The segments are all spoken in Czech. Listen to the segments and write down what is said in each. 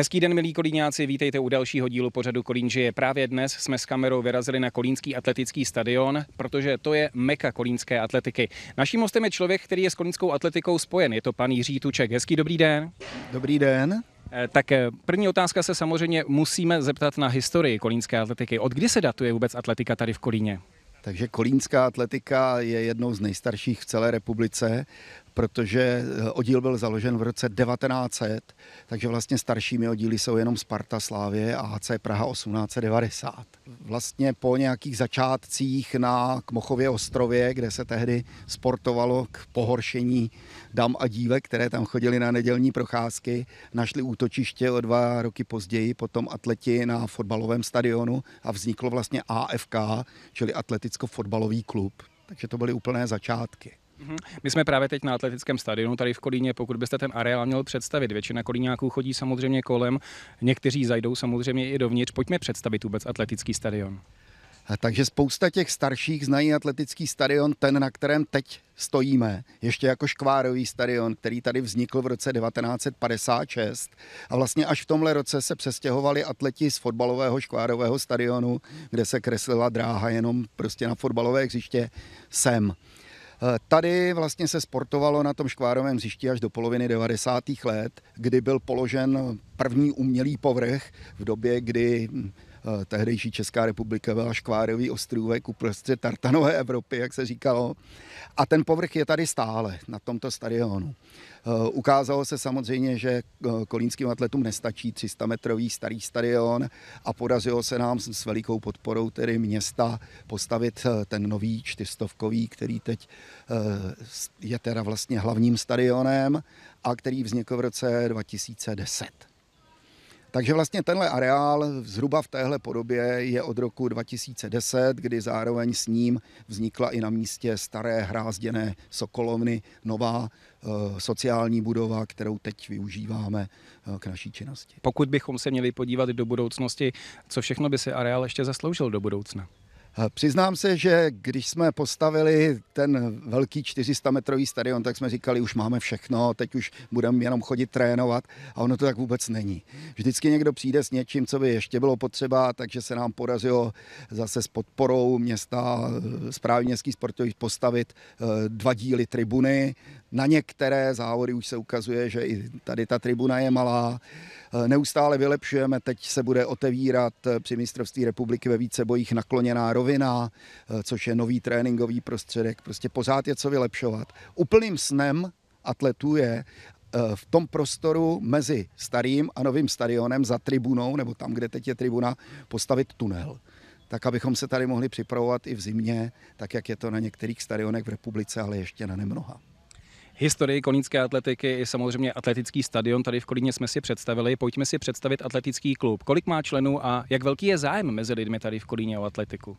Hezký den, milí kolíňáci, vítejte u dalšího dílu pořadu Kolín žije. Právě dnes jsme s kamerou vyrazili na Kolínský atletický stadion, protože to je meka kolínské atletiky. Naším hostem je člověk, který je s kolínskou atletikou spojen. Je to pan Jiří Tuček. Hezký dobrý den. Dobrý den. Eh, tak eh, první otázka se samozřejmě musíme zeptat na historii kolínské atletiky. Od kdy se datuje vůbec atletika tady v Kolíně? Takže kolínská atletika je jednou z nejstarších v celé republice protože eh, oddíl byl založen v roce 1900, takže vlastně staršími oddíly jsou jenom Sparta Slávě a HC Praha 1890. Vlastně po nějakých začátcích na Kmochově ostrově, kde se tehdy sportovalo k pohoršení dam a dívek, které tam chodili na nedělní procházky, našli útočiště o dva roky později, potom atleti na fotbalovém stadionu a vzniklo vlastně AFK, čili Atleticko-fotbalový klub. Takže to byly úplné začátky. Mhm. My jsme právě teď na atletickém stadionu tady v Kolíně, pokud byste ten areál měl představit. Většina kolíňáků chodí samozřejmě kolem, někteří zajdou samozřejmě i dovnitř. Pojďme představit vůbec atletický stadion. Eh, takže spousta těch starších znají atletický stadion, ten, na kterém teď stojíme, ještě jako škvárový stadion, který tady vznikl v roce 1956. A vlastně až v tomhle roce se přestěhovali atleti z fotbalového škvárového stadionu, kde se kreslila dráha jenom prostě na fotbalové hřiště, sem. Tady vlastně se sportovalo na tom škvárovém hřišti až do poloviny 90. let, kdy byl položen první umělý povrch v době, kdy Eh, tehdejší Česká republika byla škvárový ostrůvek uprostřed tartanové Evropy, jak se říkalo. A ten povrch je tady stále, na tomto stadionu. Eh, ukázalo se samozřejmě, že eh, kolínským atletům nestačí 300-metrový starý stadion a podařilo se nám s velikou podporou tedy města postavit ten nový čtyřstovkový, který teď je teda vlastně hlavním stadionem a který vznikl v roce 2010. Takže vlastně tenhle areál zhruba v téhle podobě je od roku 2010, kdy zároveň s ním vznikla i na místě staré hrázděné Sokolovny nová eh, sociální budova, kterou teď využíváme eh, k naší činnosti. Pokud bychom se měli podívat do budoucnosti, co všechno by si areál ještě zasloužil do budoucna? Eh, přiznám se, že když jsme postavili ten velký 400-metrový stadion, tak jsme říkali, už máme všechno, teď už budeme jenom chodit trénovat a ono to tak vůbec není. Vždycky někdo přijde s něčím, co by ještě bylo potřeba, takže se nám podařilo zase s podporou města, eh, správy městských sportových postavit eh, dva díly tribuny na některé závody už se ukazuje, že i tady ta tribuna je malá. Neustále vylepšujeme, teď se bude otevírat při mistrovství republiky ve více bojích nakloněná rovina, což je nový tréninkový prostředek. Prostě pořád je co vylepšovat. Úplným snem atletů je, eh, v tom prostoru mezi starým a novým stadionem za tribunou, nebo tam, kde teď je tribuna, postavit tunel. Tak, abychom se tady mohli připravovat i v zimě, tak jak je to na některých stadionech v republice, ale ještě na nemnoha historii kolínské atletiky i samozřejmě atletický stadion. Tady v Kolíně jsme si představili. Pojďme si představit atletický klub. Kolik má členů a jak velký je zájem mezi lidmi tady v Kolíně o atletiku?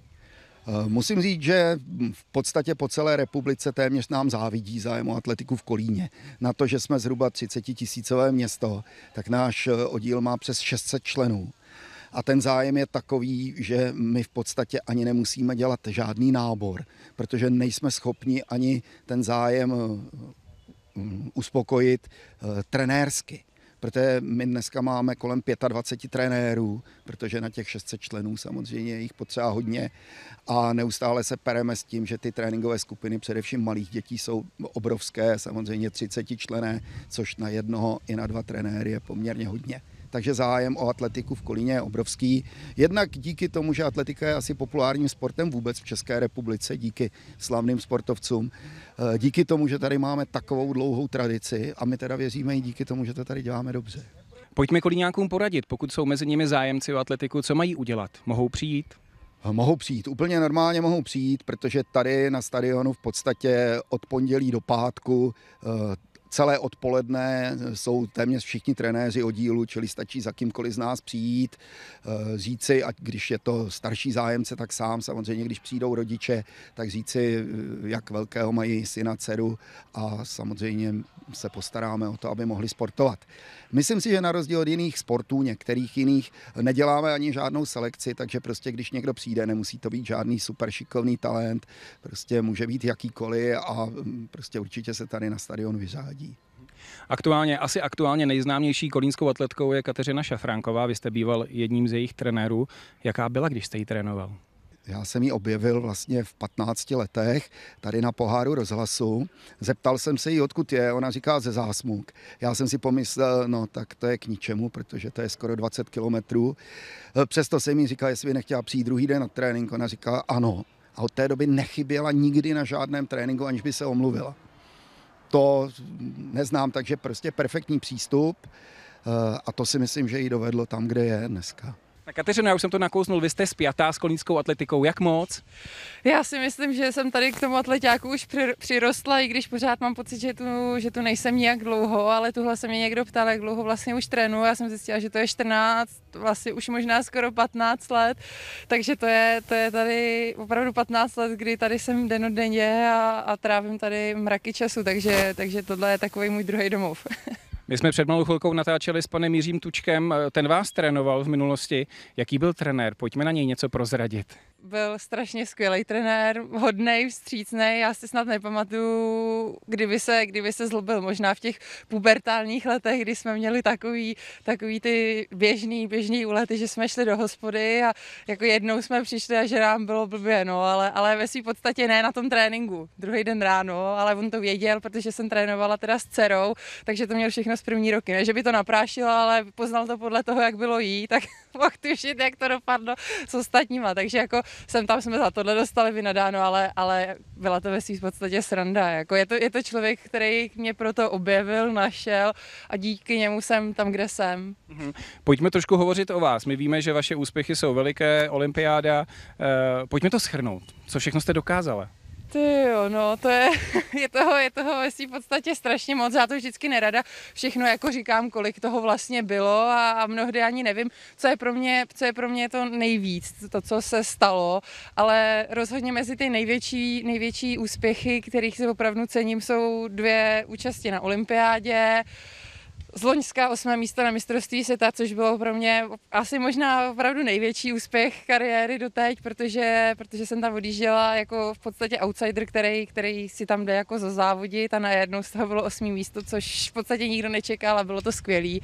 Eh, musím říct, že v podstatě po celé republice téměř nám závidí zájem o atletiku v Kolíně. Na to, že jsme zhruba 30 tisícové město, tak náš eh, oddíl má přes 600 členů. A ten zájem je takový, že my v podstatě ani nemusíme dělat žádný nábor, protože nejsme schopni ani ten zájem eh, Mm, uspokojit eh, trenérsky. Protože my dneska máme kolem 25 trenérů, protože na těch 600 členů samozřejmě jich potřeba hodně a neustále se pereme s tím, že ty tréninkové skupiny především malých dětí jsou obrovské, samozřejmě 30 člené, což na jednoho i na dva trenéry je poměrně hodně takže zájem o atletiku v Kolíně je obrovský. Jednak díky tomu, že atletika je asi populárním sportem vůbec v České republice, díky slavným sportovcům, eh, díky tomu, že tady máme takovou dlouhou tradici a my teda věříme i díky tomu, že to tady děláme dobře. Pojďme Kolíňákům poradit, pokud jsou mezi nimi zájemci o atletiku, co mají udělat? Mohou přijít? Eh, mohou přijít, úplně normálně mohou přijít, protože tady na stadionu v podstatě od pondělí do pátku eh, celé odpoledne eh, jsou téměř všichni trenéři oddílu, čili stačí za kýmkoliv z nás přijít, eh, říci, ať když je to starší zájemce, tak sám samozřejmě, když přijdou rodiče, tak říci, eh, jak velkého mají syna, dceru a samozřejmě se postaráme o to, aby mohli sportovat. Myslím si, že na rozdíl od jiných sportů, některých jiných, neděláme ani žádnou selekci, takže prostě když někdo přijde, nemusí to být žádný super šikovný talent, prostě může být jakýkoliv a mm, prostě určitě se tady na stadion vyřádí lidí. Aktuálně, asi aktuálně nejznámější kolínskou atletkou je Kateřina Šafránková. Vy jste býval jedním z jejich trenérů. Jaká byla, když jste ji trénoval? Já jsem ji objevil vlastně v 15 letech tady na poháru rozhlasu. Zeptal jsem se jí, odkud je, ona říká ze zásmuk. Já jsem si pomyslel, no tak to je k ničemu, protože to je skoro 20 kilometrů. Přesto jsem jí říkal, jestli by nechtěla přijít druhý den na trénink, ona říká ano. A od té doby nechyběla nikdy na žádném tréninku, aniž by se omluvila to neznám, takže prostě perfektní přístup eh, a to si myslím, že ji dovedlo tam, kde je dneska. Tak Kateřina, já už jsem to nakousnul, vy jste spjatá s kolínskou atletikou, jak moc? Já si myslím, že jsem tady k tomu atletiáku už přirostla, i když pořád mám pocit, že tu, že tu nejsem nijak dlouho, ale tuhle se mě někdo ptal, jak dlouho vlastně už trénu. já jsem zjistila, že to je 14, vlastně už možná skoro 15 let, takže to je, to je tady opravdu 15 let, kdy tady jsem den denně a, a trávím tady mraky času, takže, takže tohle je takový můj druhý domov. My jsme před malou chvilkou natáčeli s panem Jiřím Tučkem, eh, ten vás trénoval v minulosti. Jaký byl trenér? Pojďme na něj něco prozradit. Byl strašně skvělý trenér, hodný, vstřícný. Já si snad nepamatuju, kdyby se, kdyby se zlobil. Možná v těch pubertálních letech, kdy jsme měli takový, takový ty běžný, běžný úlety, že jsme šli do hospody a jako jednou jsme přišli a že nám bylo blbě, no, ale, ale ve své podstatě ne na tom tréninku. Druhý den ráno, ale on to věděl, protože jsem trénovala teda s dcerou, takže to měl všechno z první roky. Ne, že by to naprášila, ale poznal to podle toho, jak bylo jí, tak mohl tušit, jak to dopadlo s ostatníma. Takže jako jsem tam jsme za tohle dostali vynadáno, ale, ale byla to ve svým podstatě sranda. Jako je, to, je to člověk, který mě proto objevil, našel a díky němu jsem tam, kde jsem. Mm-hmm. Pojďme trošku hovořit o vás. My víme, že vaše úspěchy jsou veliké, olympiáda. E, pojďme to schrnout. Co všechno jste dokázala? Ty jo, no, to je, je toho, je toho v podstatě strašně moc, já to vždycky nerada všechno jako říkám, kolik toho vlastně bylo a, a mnohdy ani nevím, co je, pro mě, co je pro mě to nejvíc, to, co se stalo, ale rozhodně mezi ty největší, největší úspěchy, kterých si opravdu cením, jsou dvě účasti na olympiádě, z Loňska osmé místo na mistrovství světa, což bylo pro mě asi možná opravdu největší úspěch kariéry doteď, protože, protože jsem tam odjížděla jako v podstatě outsider, který, který si tam jde jako za závodí, a najednou z toho bylo osmý místo, což v podstatě nikdo nečekal a bylo to skvělý.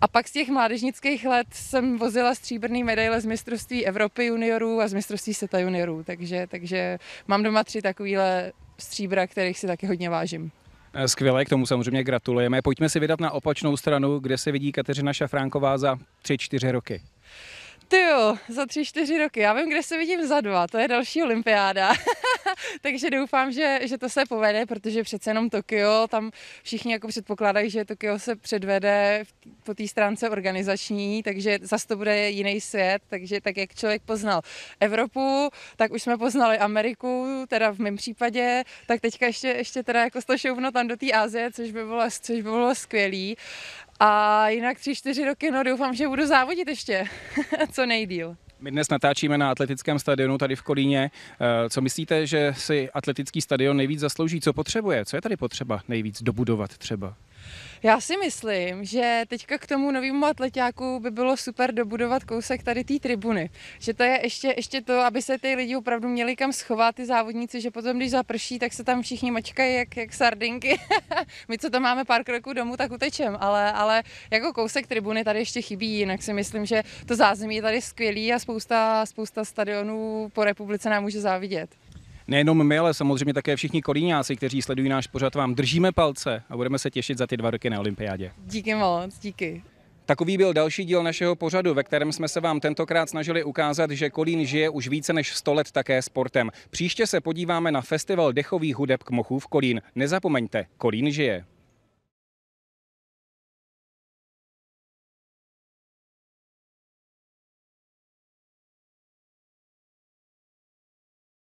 A pak z těch mládežnických let jsem vozila stříbrný medaile z mistrovství Evropy juniorů a z mistrovství světa juniorů, takže, takže mám doma tři takovýhle stříbra, kterých si taky hodně vážím. Eh, Skvěle, k tomu samozřejmě gratulujeme. Pojďme si vydat na opačnou stranu, kde se vidí Kateřina Šafránková za 3-4 roky. Ty jo, za tři, čtyři roky. Já vím, kde se vidím za dva. To je další olympiáda. Takže doufám, že, že to se povede, protože přece jenom Tokio, tam všichni jako předpokládají, že Tokio se předvede po té stránce organizační, takže zase to bude jiný svět, takže tak jak člověk poznal Evropu, tak už jsme poznali Ameriku, teda v mém případě, tak teďka ještě, ještě teda jako to šouvno tam do té Azie, což by bylo, což by bylo skvělý. A jinak tři, čtyři roky, no doufám, že budu závodit ještě, co nejdíl. My dnes natáčíme na atletickém stadionu tady v Kolíně. Eh, co myslíte, že si atletický stadion nejvíc zaslouží? Co potřebuje? Co je tady potřeba nejvíc dobudovat třeba? Já si myslím, že teďka k tomu novému atletáku by bylo super dobudovat kousek tady té tribuny. Že to je ještě, ještě to, aby se ty lidi opravdu měli kam schovat, ty závodníci, že potom, když zaprší, tak se tam všichni mačkají jak, jak sardinky. My, co tam máme pár kroků domů, tak utečem, ale, ale jako kousek tribuny tady ještě chybí, jinak si myslím, že to zázemí je tady skvělý a spousta, spousta stadionů po republice nám může závidět nejenom my, ale samozřejmě také všichni kolíňáci, kteří sledují náš pořad, vám držíme palce a budeme se těšit za ty dva roky na olympiádě. Díky moc, díky. Takový byl další díl našeho pořadu, ve kterém jsme se vám tentokrát snažili ukázat, že Kolín žije už více než 100 let také sportem. Příště se podíváme na festival dechových hudeb k mochů v Kolín. Nezapomeňte, Kolín žije.